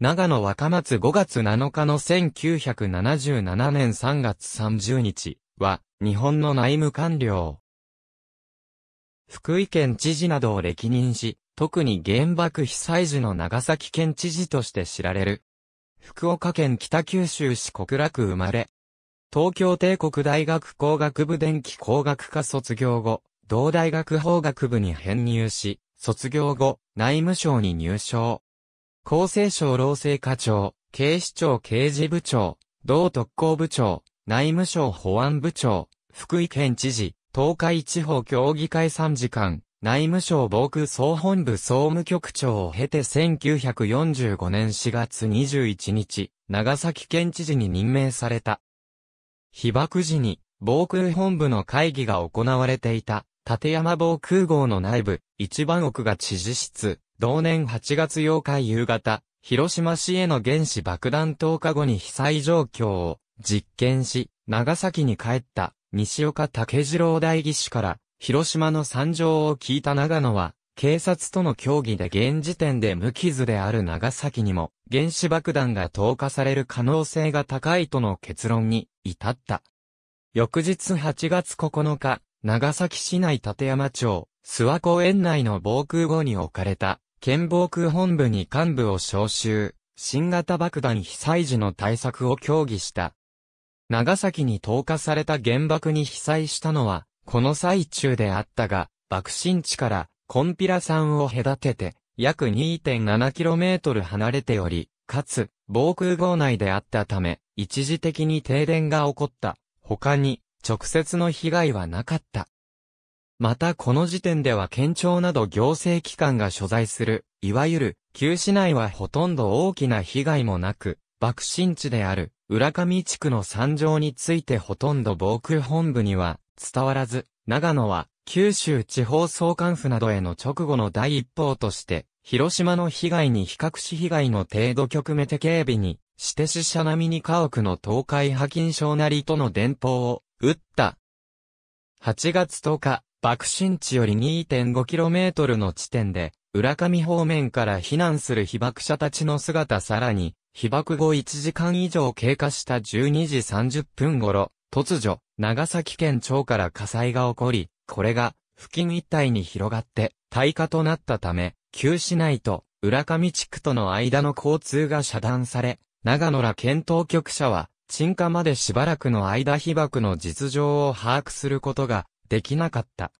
長野若松5月7日の1977年3月30日は、日本の内務官僚。福井県知事などを歴任し、特に原爆被災時の長崎県知事として知られる。福岡県北九州市国楽生まれ。東京帝国大学工学部電気工学科卒業後、同大学法学部に編入し、卒業後、内務省に入省。厚生省労政課長、警視庁刑事部長、同特攻部長、内務省保安部長、福井県知事、東海地方協議会参事官、内務省防空総本部総務局長を経て1945年4月21日、長崎県知事に任命された。被爆時に防空本部の会議が行われていた、立山防空壕の内部、一番奥が知事室、同年8月8日夕方、広島市への原子爆弾投下後に被災状況を実験し、長崎に帰った西岡武次郎代議士から広島の惨状を聞いた長野は、警察との協議で現時点で無傷である長崎にも原子爆弾が投下される可能性が高いとの結論に至った。翌日8月9日、長崎市内立山町、諏訪湖園内の防空壕に置かれた県防空本部に幹部を招集、新型爆弾被災時の対策を協議した。長崎に投下された原爆に被災したのは、この最中であったが、爆心地からコンピラ山を隔てて、約 2.7km 離れており、かつ、防空壕内であったため、一時的に停電が起こった。他に、直接の被害はなかった。またこの時点では県庁など行政機関が所在する、いわゆる、旧市内はほとんど大きな被害もなく、爆心地である、浦上地区の山上についてほとんど防空本部には伝わらず、長野は九州地方総監府などへの直後の第一報として、広島の被害に比較し被害の程度局めて警備に、して死者並みに家屋の倒壊破遣症なりとの電報を打った。8月10日、爆心地より 2.5km の地点で、浦上方面から避難する被爆者たちの姿さらに、被爆後1時間以上経過した12時30分頃、突如、長崎県庁から火災が起こり、これが、付近一帯に広がって、大火となったため、旧市内と浦上地区との間の交通が遮断され、長野ら県当局者は、鎮火までしばらくの間被爆の実情を把握することができなかった。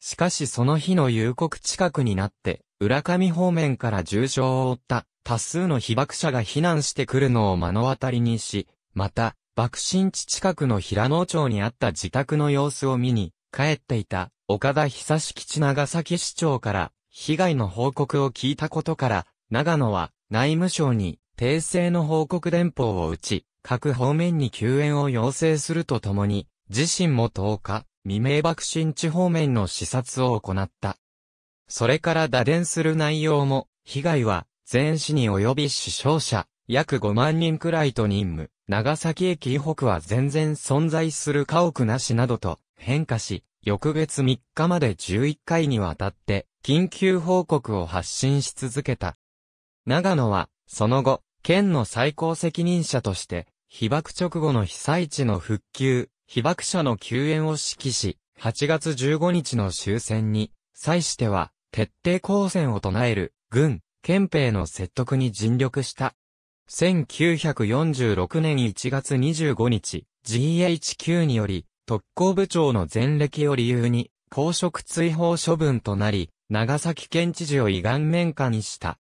しかしその日の夕刻近くになって、浦上方面から重傷を負った多数の被爆者が避難してくるのを目の当たりにし、また、爆心地近くの平野町にあった自宅の様子を見に、帰っていた岡田久志吉長崎市長から被害の報告を聞いたことから、長野は内務省に訂正の報告電報を打ち、各方面に救援を要請するとともに、自身も10日、未明爆心地方面の視察を行った。それから打電する内容も、被害は、全市に及び死傷者、約5万人くらいと任務、長崎駅以北は全然存在する家屋なしなどと変化し、翌月3日まで11回にわたって、緊急報告を発信し続けた。長野は、その後、県の最高責任者として、被爆直後の被災地の復旧、被爆者の救援を指揮し、8月15日の終戦に、際しては、徹底抗戦を唱える、軍、憲兵の説得に尽力した。1946年1月25日、GHQ により、特攻部長の前歴を理由に、公職追放処分となり、長崎県知事を遺願面下にした。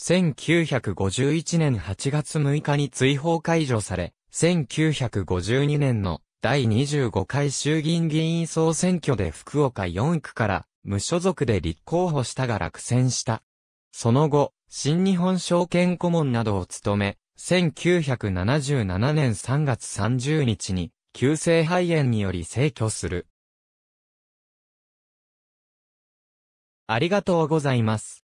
1951年8月6日に追放解除され、1952年の第25回衆議院議員総選挙で福岡4区から無所属で立候補したが落選した。その後、新日本証券顧問などを務め、1977年3月30日に、急性肺炎により逝去する。ありがとうございます。